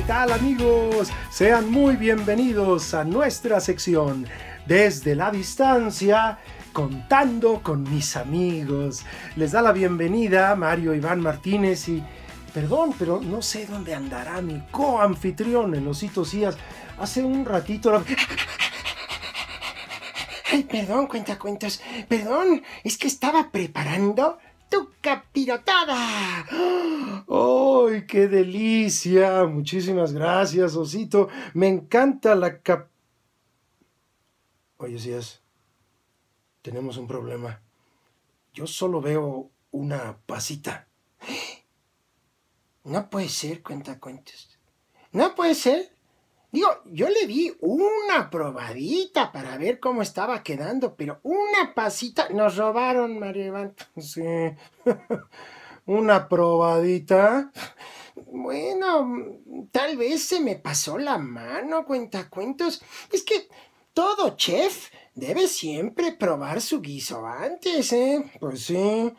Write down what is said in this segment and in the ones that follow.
¿Qué tal amigos? Sean muy bienvenidos a nuestra sección Desde la Distancia, contando con mis amigos. Les da la bienvenida Mario Iván Martínez y perdón, pero no sé dónde andará mi coanfitrión en los Días. Hace un ratito... Lo... Ay, perdón, cuentacuentos. Perdón, es que estaba preparando tu cap ¡Pirotada! ¡Ay, qué delicia! Muchísimas gracias, Osito. Me encanta la cap... Oye, Osías, Tenemos un problema. Yo solo veo una pasita. No puede ser, cuenta cuentas. No puede ser. Digo, yo le di una probadita para ver cómo estaba quedando, pero una pasita. Nos robaron, Mario Iván. Sí. una probadita. Bueno, tal vez se me pasó la mano, cuentacuentos. Es que todo chef debe siempre probar su guiso antes, ¿eh? Pues sí.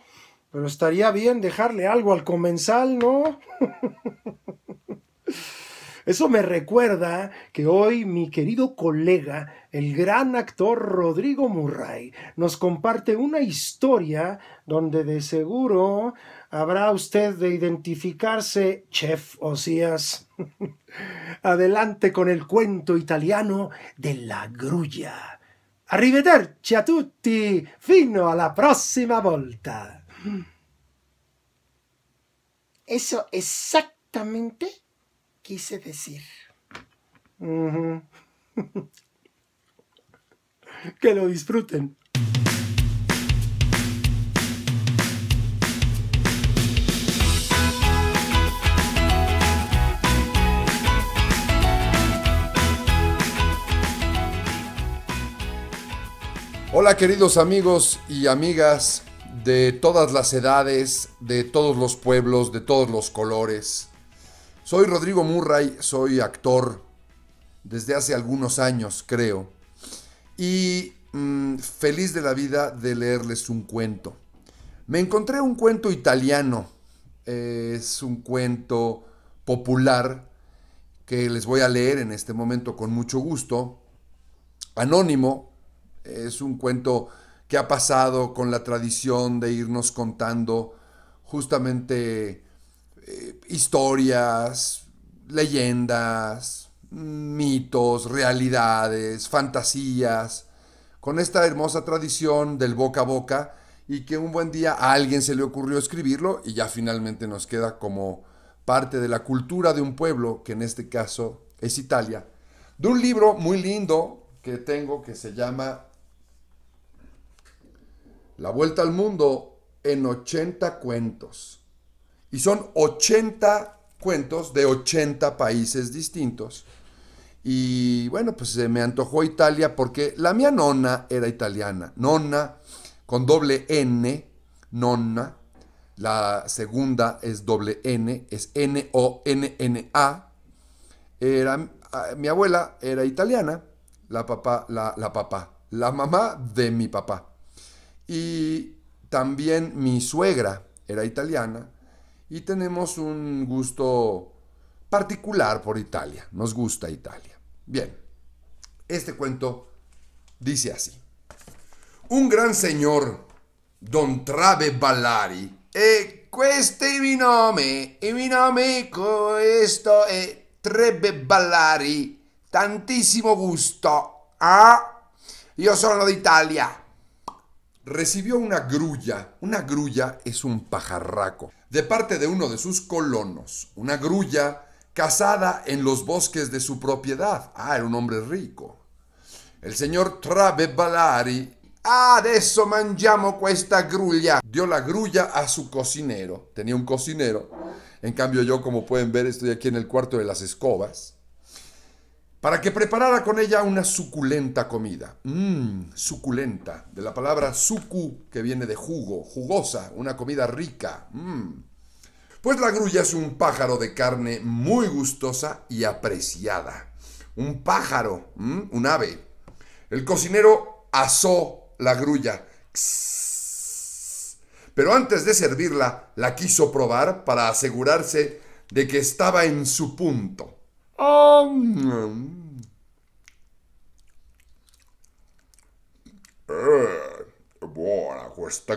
Pero estaría bien dejarle algo al comensal, ¿no? Eso me recuerda que hoy mi querido colega, el gran actor Rodrigo Murray, nos comparte una historia donde de seguro habrá usted de identificarse, chef Osías. Adelante con el cuento italiano de la grulla. Arrivederci a tutti, fino la próxima volta. Eso exactamente quise decir. que lo disfruten. Hola queridos amigos y amigas de todas las edades, de todos los pueblos, de todos los colores. Soy Rodrigo Murray, soy actor desde hace algunos años, creo, y mm, feliz de la vida de leerles un cuento. Me encontré un cuento italiano, es un cuento popular que les voy a leer en este momento con mucho gusto. Anónimo, es un cuento que ha pasado con la tradición de irnos contando justamente eh, historias, leyendas, mitos, realidades, fantasías, con esta hermosa tradición del boca a boca y que un buen día a alguien se le ocurrió escribirlo y ya finalmente nos queda como parte de la cultura de un pueblo, que en este caso es Italia, de un libro muy lindo que tengo que se llama La Vuelta al Mundo en 80 Cuentos. Y son 80 cuentos de 80 países distintos. Y bueno, pues se me antojó Italia porque la mía nona era italiana. Nona con doble N, nonna. La segunda es doble N, es N-O-N-N-A. Era, ah, mi abuela era italiana, la papá, la, la papá, la mamá de mi papá. Y también mi suegra era italiana, y tenemos un gusto particular por Italia. Nos gusta Italia. Bien, este cuento dice así. Un gran señor, Don Trabe Ballari, e questo è mi nome, e mi nome questo è e Trebe Ballari, tantissimo gusto, ah, soy de Italia. Recibió una grulla, una grulla es un pajarraco, de parte de uno de sus colonos, una grulla casada en los bosques de su propiedad. Ah, era un hombre rico. El señor Trabe Balari. Ah, adesso mangiamo questa grulla. Dio la grulla a su cocinero. Tenía un cocinero. En cambio yo, como pueden ver, estoy aquí en el cuarto de las escobas para que preparara con ella una suculenta comida. Mmm, suculenta, de la palabra suku, que viene de jugo, jugosa, una comida rica. Mmm. Pues la grulla es un pájaro de carne muy gustosa y apreciada. Un pájaro, mmm, un ave. El cocinero asó la grulla. Pero antes de servirla, la quiso probar para asegurarse de que estaba en su punto. Eh, buena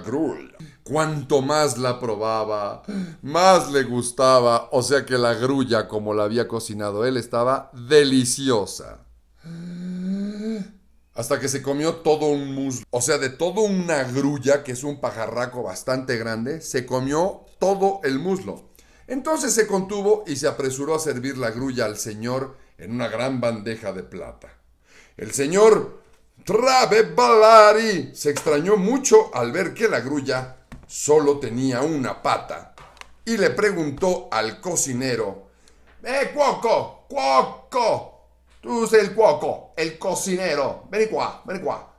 grulla. Cuanto más la probaba, más le gustaba. O sea que la grulla, como la había cocinado él, estaba deliciosa. Hasta que se comió todo un muslo. O sea, de toda una grulla, que es un pajarraco bastante grande, se comió todo el muslo. Entonces se contuvo y se apresuró a servir la grulla al señor en una gran bandeja de plata. El señor Trabe se extrañó mucho al ver que la grulla solo tenía una pata y le preguntó al cocinero: ¡Eh, cuoco! ¡Cuoco! Tú eres el cuoco, el cocinero. Vení qua, vení qua.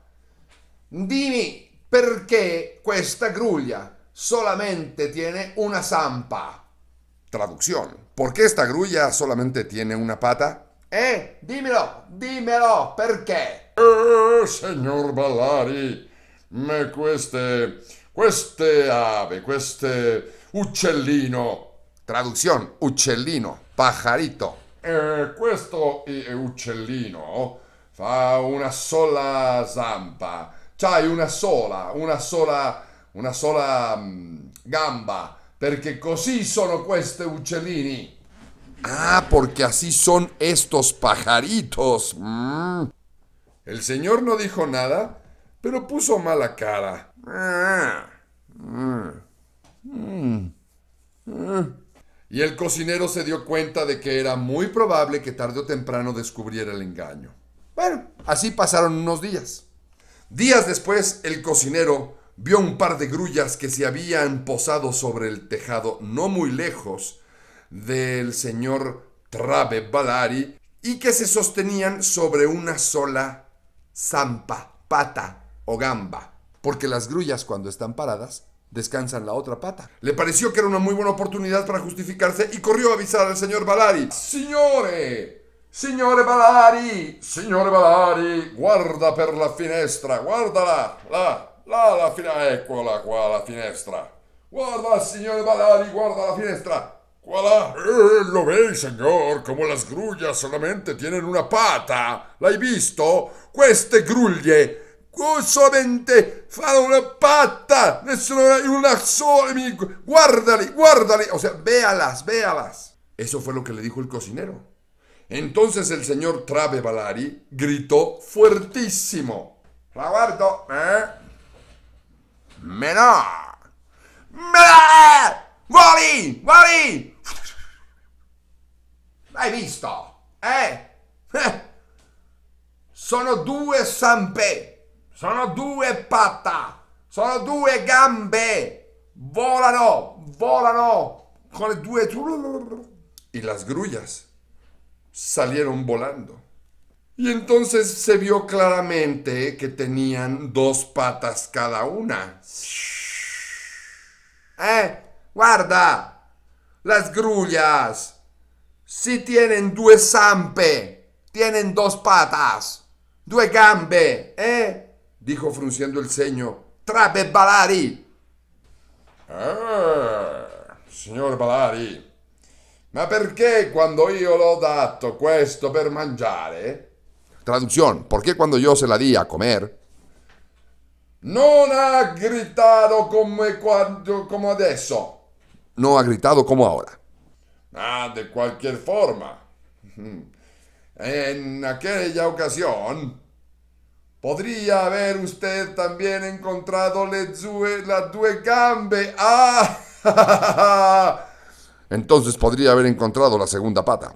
por qué esta grulla solamente tiene una zampa. Traducción. ¿Por qué esta grulla solamente tiene una pata? Eh, dímelo, dímelo, perché? Eh, signor Ballari, me queste, queste ave, queste uccellino. Traducción, uccellino, pajarito. Eh, questo uccellino fa una sola zampa, c'hai cioè, una sola, una sola, una sola mm, gamba. perché così sono cueste uccellini. Ah, porque así son estos pajaritos. Mm. El señor no dijo nada, pero puso mala cara. Y el cocinero se dio cuenta de que era muy probable que tarde o temprano descubriera el engaño. Bueno, así pasaron unos días. Días después, el cocinero vio un par de grullas que se habían posado sobre el tejado no muy lejos del señor Trabe Balari y que se sostenían sobre una sola zampa, pata o gamba, porque las grullas cuando están paradas descansan la otra pata. Le pareció que era una muy buena oportunidad para justificarse y corrió a avisar al señor Balari. Signore, Signore Balari, signore Balari, guarda per la finestra, ¡Guárdala! la là la finestra, eccola qua la finestra. Guarda, señor Balari, guarda la finestra. ¡Voilà! Eh, lo veis, señor, como las grullas solamente tienen una pata. ¿L'hai visto? Queste gruglie solamente fanno una patta. hay una sola. Guárdale, guárdale. O sea, véalas, véalas. Eso fue lo que le dijo el cocinero. Entonces el señor Trave Balari gritó fuertísimo. guardo, ¿eh? Menà! Menà! Vuoi? Vuoi? Hai visto? Eh? eh? Sono due zampe, sono due patta, sono due gambe. Volano, volano con le due... E las grullas salieron volando. Y entonces se vio claramente que tenían dos patas cada una. ¡Eh! ¡Guarda! ¡Las grullas! sí tienen due zampe, tienen dos patas, due gambe, ¿eh? Dijo frunciendo el ceño. ¡Trape Balari! Ah, signor Balari, ma perché yo io l'ho dato questo per mangiare? Traducción, ¿por qué cuando yo se la di a comer? No ha gritado como, e cuando, como adesso. No ha gritado como ahora. Ah, de cualquier forma. En aquella ocasión, podría haber usted también encontrado la due gambe. ¡Ah! Entonces podría haber encontrado la segunda pata.